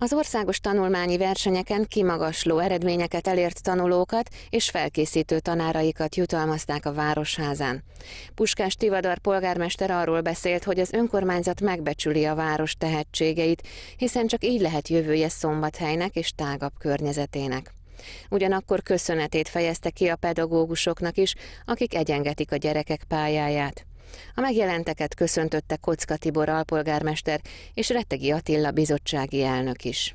Az országos tanulmányi versenyeken kimagasló eredményeket elért tanulókat és felkészítő tanáraikat jutalmazták a városházán. Puskás Tivadar polgármester arról beszélt, hogy az önkormányzat megbecsüli a város tehetségeit, hiszen csak így lehet jövője szombathelynek és tágabb környezetének. Ugyanakkor köszönetét fejezte ki a pedagógusoknak is, akik egyengetik a gyerekek pályáját. A megjelenteket köszöntötte Kocka Tibor alpolgármester és Rettegi Attila bizottsági elnök is.